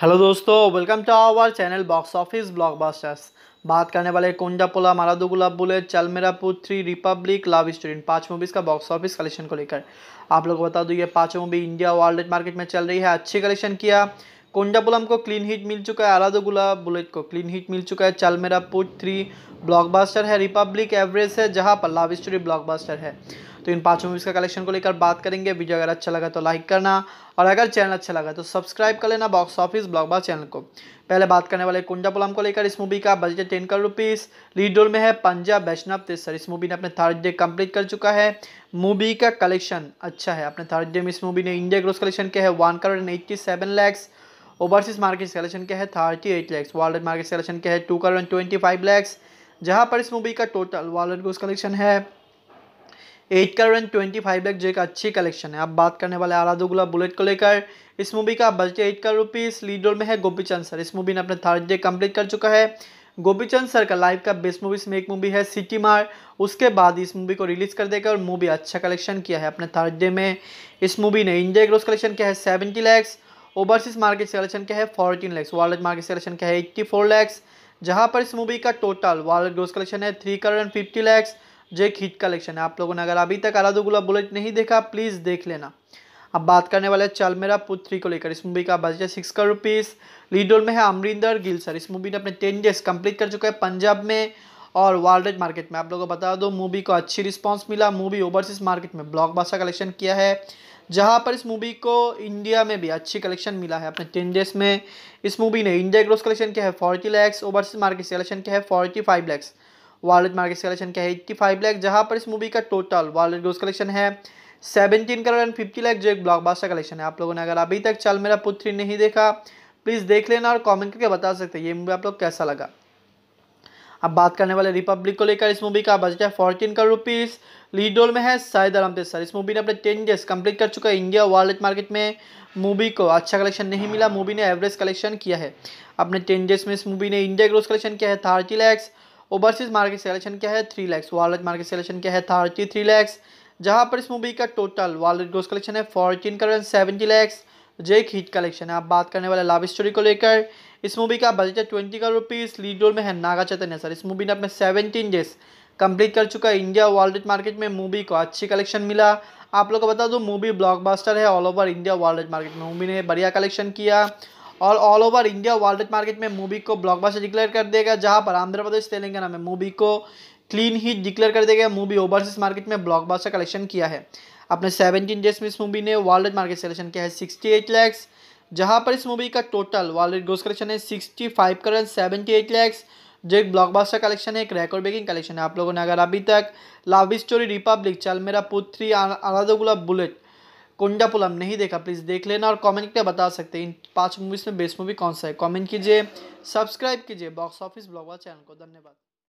hello दोस्तों welcome to our channel box office blockbusters बात करने वाले कुंडा पुला मारादू गुलाब बुलेट चल मेरा पुत्री रिपब्लिक लव स्टोरी पांच पाँच मूवीज़ का बॉक्स ऑफिस कलेक्शन को लेकर आप लोग बता दू ये पांच मूवी इंडिया वर्ल्ड मार्केट में चल रही है अच्छी कलेक्शन किया कोंडापुलम को क्लीन हिट मिल चुका है आराधो गुलाब बुलेट को क्लीन हिट मिल चुका है चल मेरा पुट थ्री ब्लॉकबस्टर है रिपब्लिक एवरेज है जहाँ पर लव स्टोरी ब्लॉकबस्टर है तो इन पाँचों मूवीज़ का कलेक्शन को लेकर बात करेंगे वीडियो अगर अच्छा लगा तो लाइक करना और अगर चैनल अच्छा लगा तो सब्सक्राइब कर लेना बॉक्स ऑफिस बार चैनल को पहले बात करने वाले कुंडा पुलम को लेकर इस मूवी का budget ten crore rupees lead role में है पंजाब वैष्णव तेसर इस मूवी ने अपने थर्ड डे कम्प्लीट कर चुका है मूवी का कलेक्शन अच्छा है अपने थर्ड डे में इस मूवी ने इंडिया ग्रोस कलेक्शन के है one crore and eighty seven lakhs overseas market collection के है thirty eight lakhs world market collection के है two crore and twenty five lakhs जहाँ पर इस मूवी का टोटल वर्ल्ड ग्रोस कलेक्शन है एट का रेंज ट्वेंटी फाइव लैक जो एक अच्छी कलेक्शन है अब बात करने वाले आला दुगला बुलेट को लेकर इस मूवी का बजट एट का रुपीज़ लीड रोल में है गोपी चंद सर इस मूवी ने अपने थर्ड डे कंप्लीट कर चुका है गोपी चंद सर का लाइफ का बेस्ट मूवीज में एक मूवी है सिटी मार उसके बाद इस मूवी को रिलीज कर देगा और मूवी अच्छा कलेक्शन किया है अपने थर्ड डे में इस मूवी ने इंडिया ग्रोस कलेक्शन किया है seventy lakhs overseas market collection क्या है fourteen lakhs world market collection क्या है एट्टी फोर लैक्स जहाँ पर इस मूवी का टोटल वर्ल्ड ग्रोस कलेक्शन है three crore and fifty lakhs जे हिट कलेक्शन है आप लोगों ने अगर अभी तक आला गुला बुलेट नहीं देखा प्लीज़ देख लेना अब बात करने वाले चल मेरा पुत्री को लेकर इस मूवी का बजट है सिक्स करोड़ रुपीज़ लीडोल में है अमरिंदर गिल सर इस मूवी ने अपने टेन डेज कंप्लीट कर चुका है पंजाब में और वर्ल्ड मार्केट में आप लोगों को बता दो मूवी को अच्छी रिस्पांस मिला मूवी ओवरसीज मार्केट में ब्लॉकबस्टर कलेक्शन किया है जहां पर इस मूवी को इंडिया में भी अच्छी कलेक्शन मिला है अपने टेन डेज में इस मूवी ने इंडिया ग्रोस कलेक्शन किया है फोर्टी लैक्स ओवरसीज मार्केट से कलेक्शन किया है forty five lakhs world market collection क्या है एट्टी फाइव लैख जहाँ पर इस मूवी का टोटल वॉलेट ग्रोस कलेक्शन है seventeen crore and fifty lakh जो एक ब्लॉकबास्टर कलेक्शन है आप लोगों ने अगर अभी तक चल मेरा पुत्री नहीं देखा प्लीज़ देख लेना और कॉमेंट करके बता सकते हैं ये मूवी आप लोग कैसा लगा अब बात करने वाले रिपब्लिक को लेकर इस मूवी का बजट है fourteen crore rupees lead role में है शाहिद अरमते सर इस मूवी ने अपने टेन डेज कंप्लीट कर चुका है इंडिया वॉलेट मार्केट में मूवी को अच्छा कलेक्शन नहीं मिला मूवी ने एवरेज कलेक्शन किया है अपने टेन डेज में इस मूवी ने इंडिया ग्रोस कलेक्शन किया है thirty lakhs overseas market collection क्या है three lakhs world market collection क्या है थर्टी थ्री लैक्स जहाँ पर इस मूवी का टोटल वॉलेट ग्रोस कलेक्शन है फोर्टीन करोड़ सेवेंटी लैक्स जो एक हिट कलेक्शन है आप बात करने वाले लव स्टोरी को लेकर इस मूवी का बजट है twenty crore rupees lead role में है नागा चैतन्य सर इस मूवी ने अपने सेवनटीन डेज कंप्लीट कर चुका है इंडिया वर्ल्ड मार्केट में मूवी को अच्छी कलेक्शन मिला आप लोग को बता दो मूवी ब्लॉकबस्टर है all over India world market में मूवी ने बढ़िया कलेक्शन किया और all over India world market में मूवी को ब्लॉकबस्टर डिक्लेयर कर देगा जहां पर आंध्र प्रदेश तेलंगाना में मूवी को क्लीन हिट डिक्लेयर कर देगा मूवी ओवरसीज मार्केट में ब्लॉकबस्टर कलेक्शन किया है अपने सेवनटीन डेज में इस मूवी ने वर्ल्ड मार्केट कलेक्शन किया है सिक्सटी एट लैक्स जहाँ पर इस मूवी का टोटल वर्ल्ड ग्रोस कलेक्शन है sixty five crore seventy eight lakhs जो एक का कलेक्शन है एक रेकॉर्ड ब्रेकिंग कलेक्शन है आप लोगों ने अगर अभी तक लव स्टोरी रिपब्लिक चल मेरा पुत्री अनादोगुला बुलेट कुंडापुलम नहीं देखा प्लीज़ देख लेना और कमेंट करके बता सकते हैं इन पांच मूवीज़ में बेस्ट मूवी कौन सा है कमेंट कीजिए सब्सक्राइब कीजिए बॉक्स ऑफिस ब्लॉग चैनल को धन्यवाद